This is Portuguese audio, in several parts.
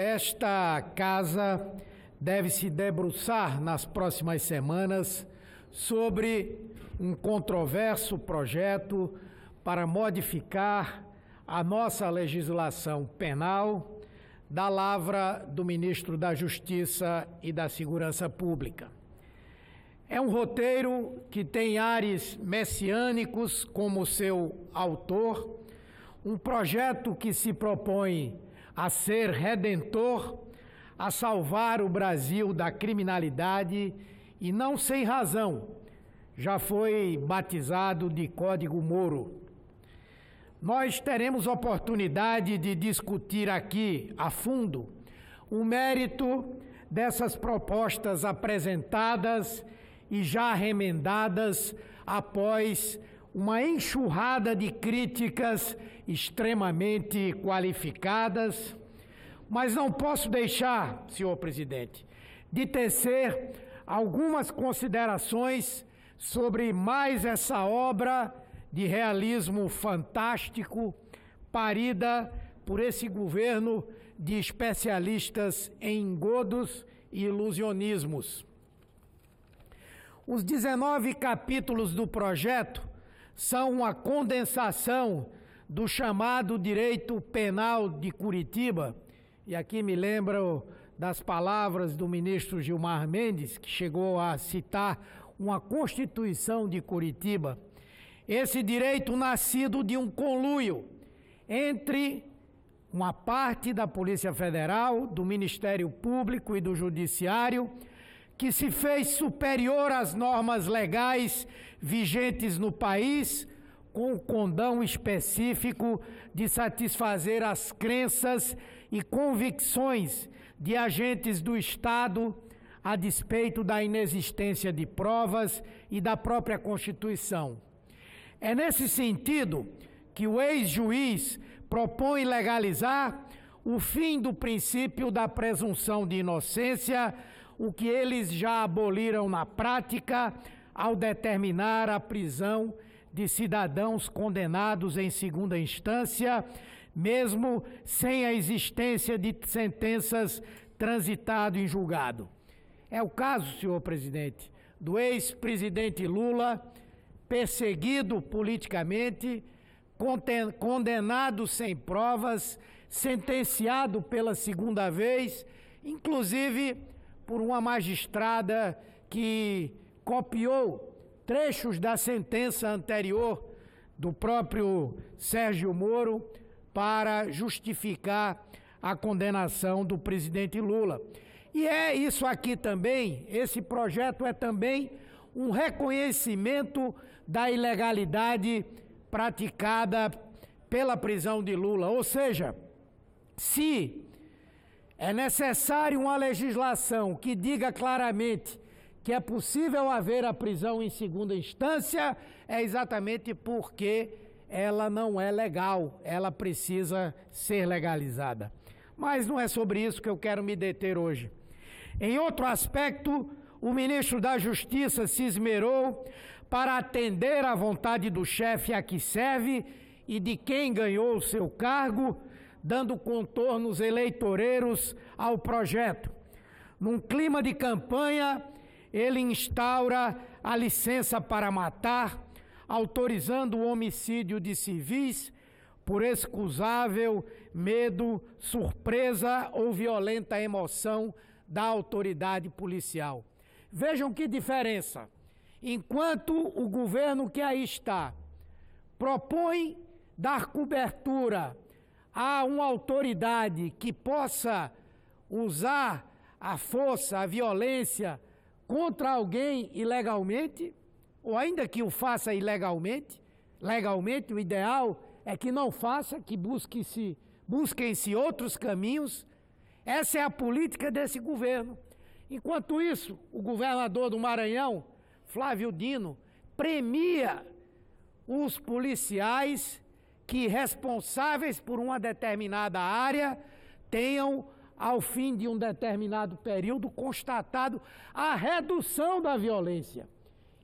Esta casa deve se debruçar nas próximas semanas sobre um controverso projeto para modificar a nossa legislação penal da lavra do ministro da Justiça e da Segurança Pública. É um roteiro que tem ares messiânicos como seu autor, um projeto que se propõe a ser redentor, a salvar o Brasil da criminalidade e não sem razão, já foi batizado de Código Moro. Nós teremos oportunidade de discutir aqui a fundo o mérito dessas propostas apresentadas e já remendadas após uma enxurrada de críticas extremamente qualificadas, mas não posso deixar, senhor presidente, de tecer algumas considerações sobre mais essa obra de realismo fantástico parida por esse governo de especialistas em engodos e ilusionismos. Os 19 capítulos do projeto são uma condensação do chamado direito penal de Curitiba. E aqui me lembro das palavras do ministro Gilmar Mendes, que chegou a citar uma Constituição de Curitiba. Esse direito nascido de um conluio entre uma parte da Polícia Federal, do Ministério Público e do Judiciário que se fez superior às normas legais vigentes no país, com o condão específico de satisfazer as crenças e convicções de agentes do Estado, a despeito da inexistência de provas e da própria Constituição. É nesse sentido que o ex-juiz propõe legalizar o fim do princípio da presunção de inocência o que eles já aboliram na prática ao determinar a prisão de cidadãos condenados em segunda instância, mesmo sem a existência de sentenças transitado em julgado. É o caso, senhor presidente, do ex-presidente Lula, perseguido politicamente, condenado sem provas, sentenciado pela segunda vez, inclusive por uma magistrada que copiou trechos da sentença anterior do próprio Sérgio Moro para justificar a condenação do presidente Lula. E é isso aqui também, esse projeto é também um reconhecimento da ilegalidade praticada pela prisão de Lula. Ou seja, se é necessário uma legislação que diga claramente que é possível haver a prisão em segunda instância, é exatamente porque ela não é legal, ela precisa ser legalizada. Mas não é sobre isso que eu quero me deter hoje. Em outro aspecto, o ministro da Justiça se esmerou para atender à vontade do chefe a que serve e de quem ganhou o seu cargo dando contornos eleitoreiros ao projeto. Num clima de campanha, ele instaura a licença para matar, autorizando o homicídio de civis por excusável medo, surpresa ou violenta emoção da autoridade policial. Vejam que diferença. Enquanto o governo que aí está propõe dar cobertura há uma autoridade que possa usar a força, a violência contra alguém ilegalmente, ou ainda que o faça ilegalmente, legalmente, o ideal é que não faça, que busque-se, busquem-se outros caminhos. Essa é a política desse governo. Enquanto isso, o governador do Maranhão, Flávio Dino, premia os policiais que responsáveis por uma determinada área tenham, ao fim de um determinado período, constatado a redução da violência.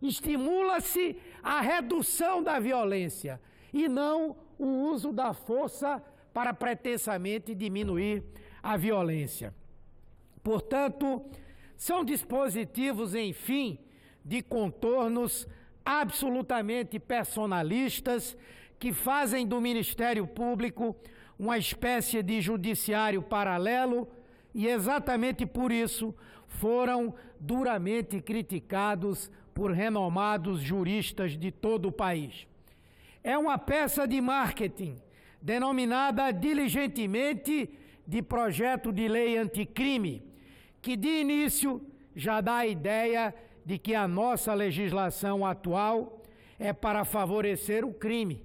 Estimula-se a redução da violência e não o uso da força para pretensamente diminuir a violência. Portanto, são dispositivos, enfim, de contornos absolutamente personalistas que fazem do Ministério Público uma espécie de judiciário paralelo e exatamente por isso foram duramente criticados por renomados juristas de todo o país. É uma peça de marketing denominada diligentemente de projeto de lei anticrime, que de início já dá a ideia de que a nossa legislação atual é para favorecer o crime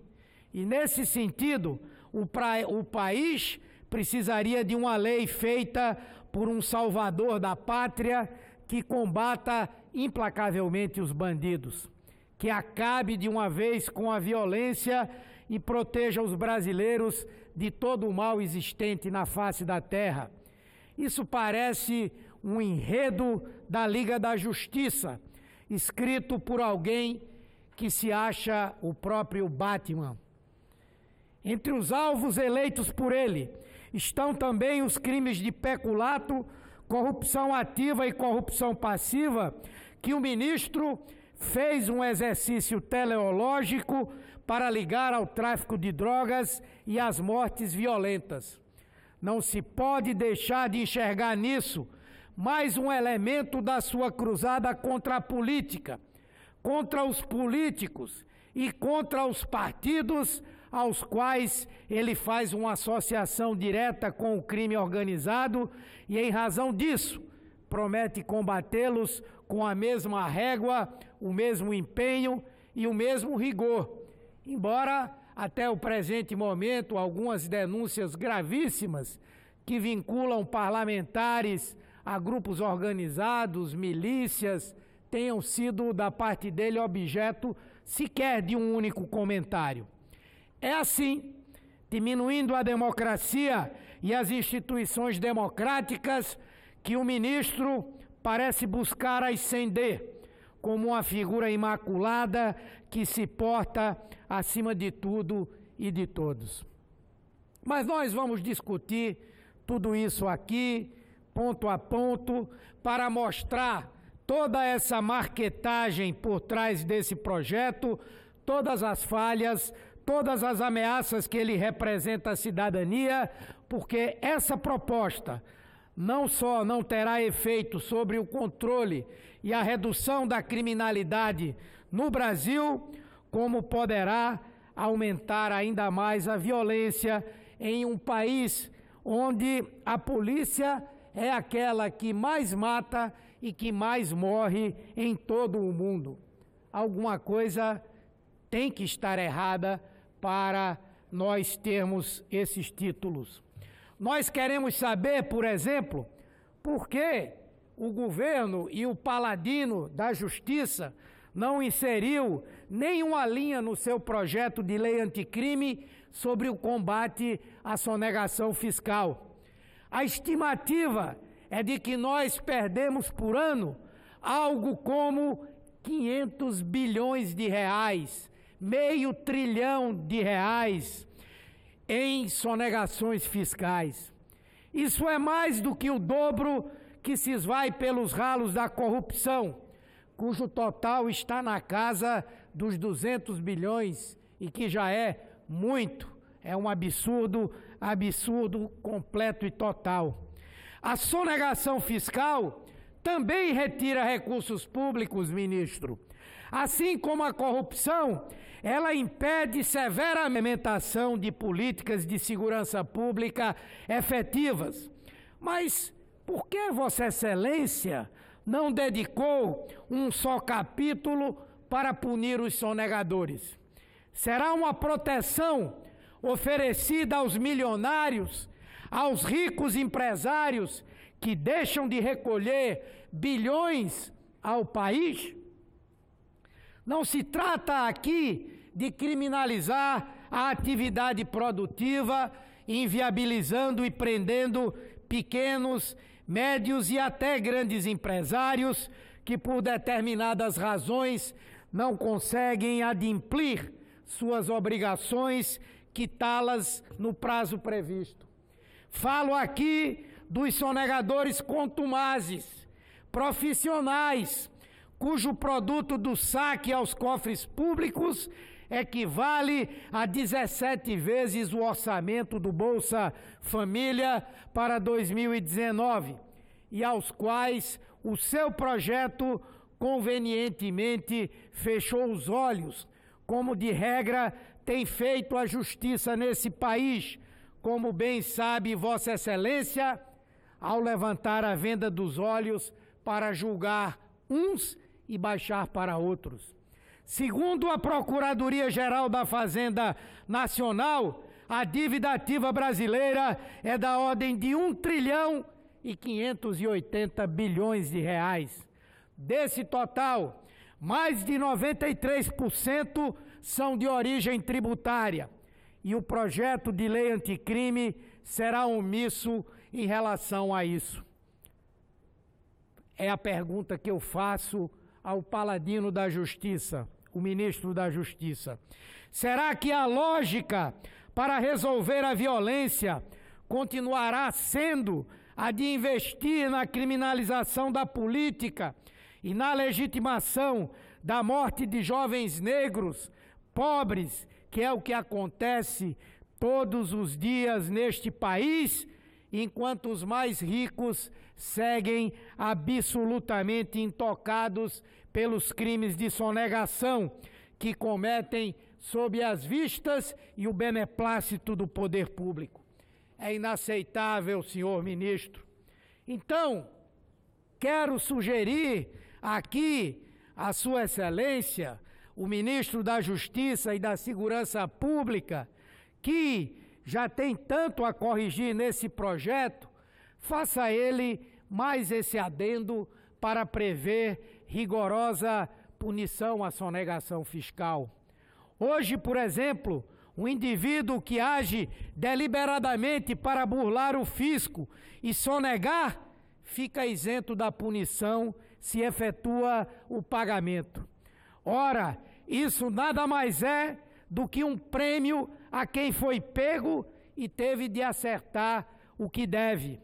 e nesse sentido, o, pra, o país precisaria de uma lei feita por um salvador da pátria que combata implacavelmente os bandidos, que acabe de uma vez com a violência e proteja os brasileiros de todo o mal existente na face da terra. Isso parece um enredo da Liga da Justiça, escrito por alguém que se acha o próprio Batman. Entre os alvos eleitos por ele estão também os crimes de peculato, corrupção ativa e corrupção passiva, que o ministro fez um exercício teleológico para ligar ao tráfico de drogas e às mortes violentas. Não se pode deixar de enxergar nisso mais um elemento da sua cruzada contra a política, contra os políticos e contra os partidos aos quais ele faz uma associação direta com o crime organizado e, em razão disso, promete combatê-los com a mesma régua, o mesmo empenho e o mesmo rigor. Embora até o presente momento algumas denúncias gravíssimas que vinculam parlamentares a grupos organizados, milícias, tenham sido da parte dele objeto sequer de um único comentário. É assim, diminuindo a democracia e as instituições democráticas, que o ministro parece buscar ascender como uma figura imaculada que se porta acima de tudo e de todos. Mas nós vamos discutir tudo isso aqui, ponto a ponto, para mostrar toda essa marquetagem por trás desse projeto, todas as falhas, todas as ameaças que ele representa à cidadania, porque essa proposta não só não terá efeito sobre o controle e a redução da criminalidade no Brasil, como poderá aumentar ainda mais a violência em um país onde a polícia é aquela que mais mata e que mais morre em todo o mundo. Alguma coisa tem que estar errada para nós termos esses títulos. Nós queremos saber, por exemplo, por que o governo e o paladino da justiça não inseriu nenhuma linha no seu projeto de lei anticrime sobre o combate à sonegação fiscal. A estimativa é de que nós perdemos por ano algo como 500 bilhões de reais meio trilhão de reais em sonegações fiscais. Isso é mais do que o dobro que se esvai pelos ralos da corrupção, cujo total está na casa dos 200 bilhões e que já é muito. É um absurdo, absurdo completo e total. A sonegação fiscal também retira recursos públicos, ministro Assim como a corrupção, ela impede severa implementação de políticas de segurança pública efetivas. Mas por que Vossa Excelência não dedicou um só capítulo para punir os sonegadores? Será uma proteção oferecida aos milionários, aos ricos empresários que deixam de recolher bilhões ao país? Não se trata aqui de criminalizar a atividade produtiva, inviabilizando e prendendo pequenos, médios e até grandes empresários que, por determinadas razões, não conseguem adimplir suas obrigações, quitá-las no prazo previsto. Falo aqui dos sonegadores contumazes, profissionais cujo produto do saque aos cofres públicos equivale a 17 vezes o orçamento do Bolsa Família para 2019, e aos quais o seu projeto convenientemente fechou os olhos, como de regra tem feito a justiça nesse país, como bem sabe Vossa Excelência, ao levantar a venda dos olhos para julgar uns e baixar para outros. Segundo a Procuradoria Geral da Fazenda Nacional, a dívida ativa brasileira é da ordem de 1 trilhão e 580 bilhões de reais. Desse total, mais de 93% são de origem tributária. E o projeto de lei anticrime será omisso em relação a isso. É a pergunta que eu faço ao paladino da justiça, o ministro da justiça? Será que a lógica para resolver a violência continuará sendo a de investir na criminalização da política e na legitimação da morte de jovens negros, pobres, que é o que acontece todos os dias neste país? enquanto os mais ricos seguem absolutamente intocados pelos crimes de sonegação que cometem sob as vistas e o beneplácito do poder público. É inaceitável, senhor ministro. Então, quero sugerir aqui à Sua Excelência, o ministro da Justiça e da Segurança Pública, que já tem tanto a corrigir nesse projeto, faça ele mais esse adendo para prever rigorosa punição à sonegação fiscal. Hoje, por exemplo, um indivíduo que age deliberadamente para burlar o fisco e sonegar fica isento da punição se efetua o pagamento. Ora, isso nada mais é do que um prêmio a quem foi pego e teve de acertar o que deve.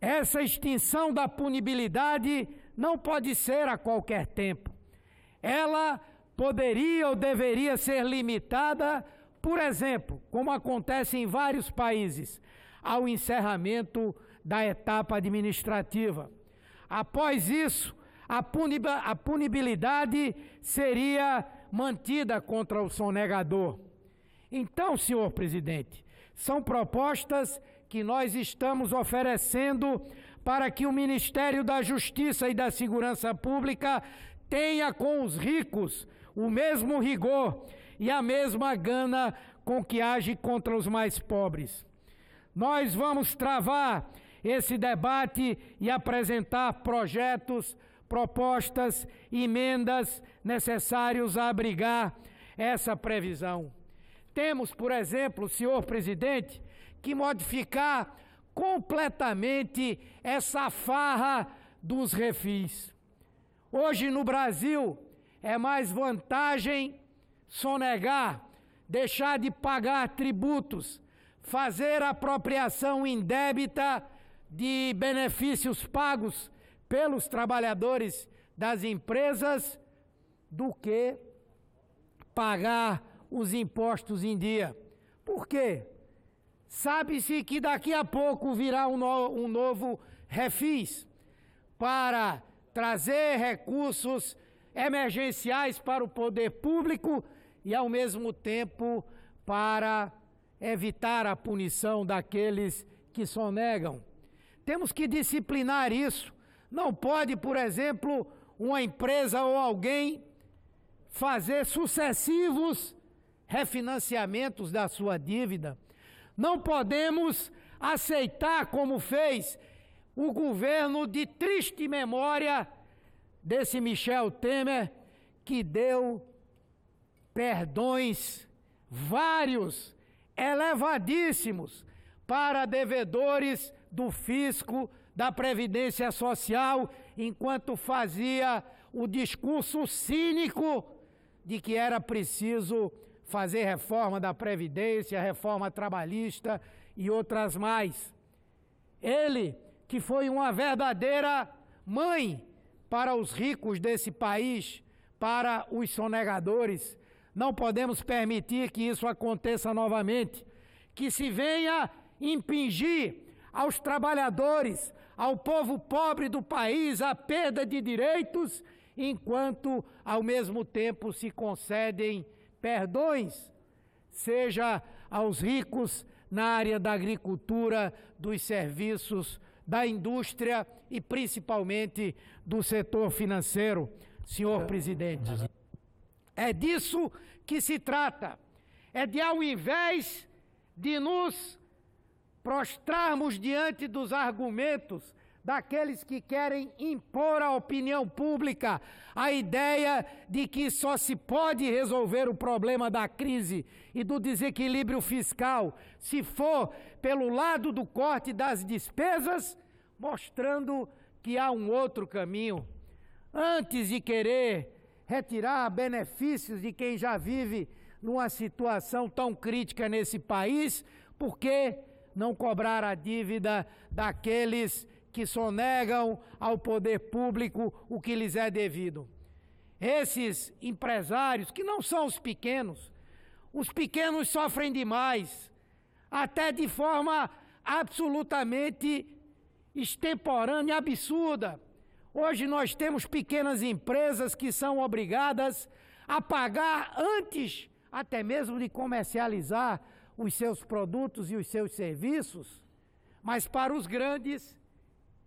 Essa extinção da punibilidade não pode ser a qualquer tempo. Ela poderia ou deveria ser limitada, por exemplo, como acontece em vários países, ao encerramento da etapa administrativa. Após isso, a punibilidade seria mantida contra o sonegador. Então, senhor presidente, são propostas que nós estamos oferecendo para que o Ministério da Justiça e da Segurança Pública tenha com os ricos o mesmo rigor e a mesma gana com que age contra os mais pobres. Nós vamos travar esse debate e apresentar projetos, propostas, emendas necessários a abrigar essa previsão. Temos, por exemplo, senhor presidente, que modificar completamente essa farra dos refis. Hoje no Brasil é mais vantagem sonegar, deixar de pagar tributos, fazer apropriação indébita de benefícios pagos pelos trabalhadores das empresas do que pagar os impostos em dia. Por quê? Sabe-se que daqui a pouco virá um, no, um novo refis para trazer recursos emergenciais para o poder público e, ao mesmo tempo, para evitar a punição daqueles que sonegam. Temos que disciplinar isso. Não pode, por exemplo, uma empresa ou alguém fazer sucessivos refinanciamentos da sua dívida. Não podemos aceitar, como fez o governo de triste memória desse Michel Temer, que deu perdões vários, elevadíssimos, para devedores do fisco, da Previdência Social, enquanto fazia o discurso cínico de que era preciso fazer reforma da Previdência, reforma trabalhista e outras mais. Ele, que foi uma verdadeira mãe para os ricos desse país, para os sonegadores, não podemos permitir que isso aconteça novamente, que se venha impingir aos trabalhadores, ao povo pobre do país, a perda de direitos, enquanto ao mesmo tempo se concedem perdões, seja aos ricos na área da agricultura, dos serviços, da indústria e principalmente do setor financeiro, senhor presidente. É disso que se trata. É de ao invés de nos prostrarmos diante dos argumentos daqueles que querem impor à opinião pública a ideia de que só se pode resolver o problema da crise e do desequilíbrio fiscal se for pelo lado do corte das despesas, mostrando que há um outro caminho. Antes de querer retirar benefícios de quem já vive numa situação tão crítica nesse país, por que não cobrar a dívida daqueles que sonegam ao poder público o que lhes é devido. Esses empresários, que não são os pequenos, os pequenos sofrem demais, até de forma absolutamente extemporânea, e absurda. Hoje nós temos pequenas empresas que são obrigadas a pagar antes até mesmo de comercializar os seus produtos e os seus serviços, mas para os grandes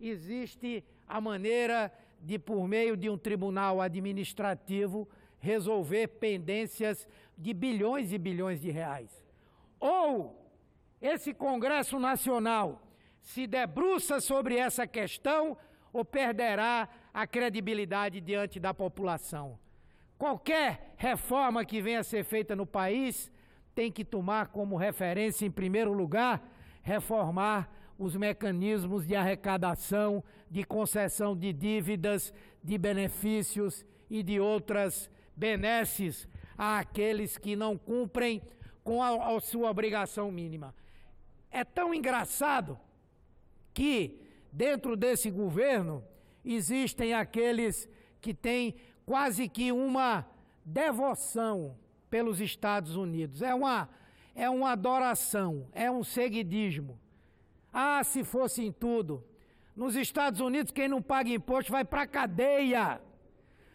existe a maneira de, por meio de um tribunal administrativo, resolver pendências de bilhões e bilhões de reais. Ou esse Congresso Nacional se debruça sobre essa questão ou perderá a credibilidade diante da população. Qualquer reforma que venha a ser feita no país tem que tomar como referência, em primeiro lugar, reformar os mecanismos de arrecadação, de concessão de dívidas, de benefícios e de outras benesses àqueles que não cumprem com a, a sua obrigação mínima. É tão engraçado que, dentro desse governo, existem aqueles que têm quase que uma devoção pelos Estados Unidos. É uma, é uma adoração, é um seguidismo. Ah, se fosse em tudo. Nos Estados Unidos, quem não paga imposto vai para cadeia.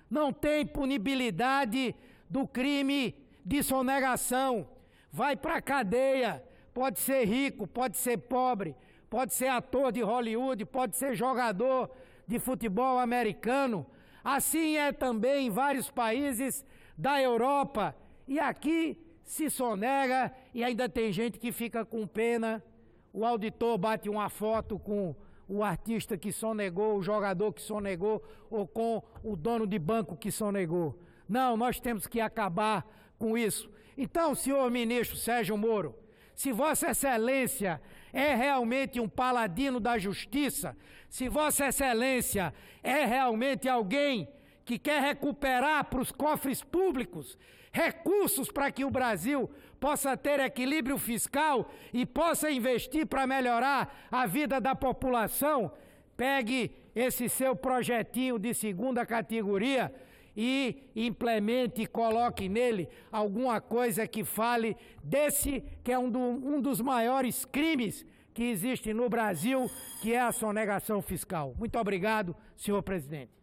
Não tem punibilidade do crime de sonegação. Vai para cadeia. Pode ser rico, pode ser pobre, pode ser ator de Hollywood, pode ser jogador de futebol americano. Assim é também em vários países da Europa. E aqui se sonega e ainda tem gente que fica com pena o auditor bate uma foto com o artista que sonegou, o jogador que sonegou, ou com o dono de banco que sonegou. Não, nós temos que acabar com isso. Então, senhor ministro Sérgio Moro, se Vossa Excelência é realmente um paladino da justiça, se Vossa Excelência é realmente alguém que quer recuperar para os cofres públicos recursos para que o Brasil possa ter equilíbrio fiscal e possa investir para melhorar a vida da população, pegue esse seu projetinho de segunda categoria e implemente e coloque nele alguma coisa que fale desse que é um, do, um dos maiores crimes que existe no Brasil, que é a sonegação fiscal. Muito obrigado, senhor presidente.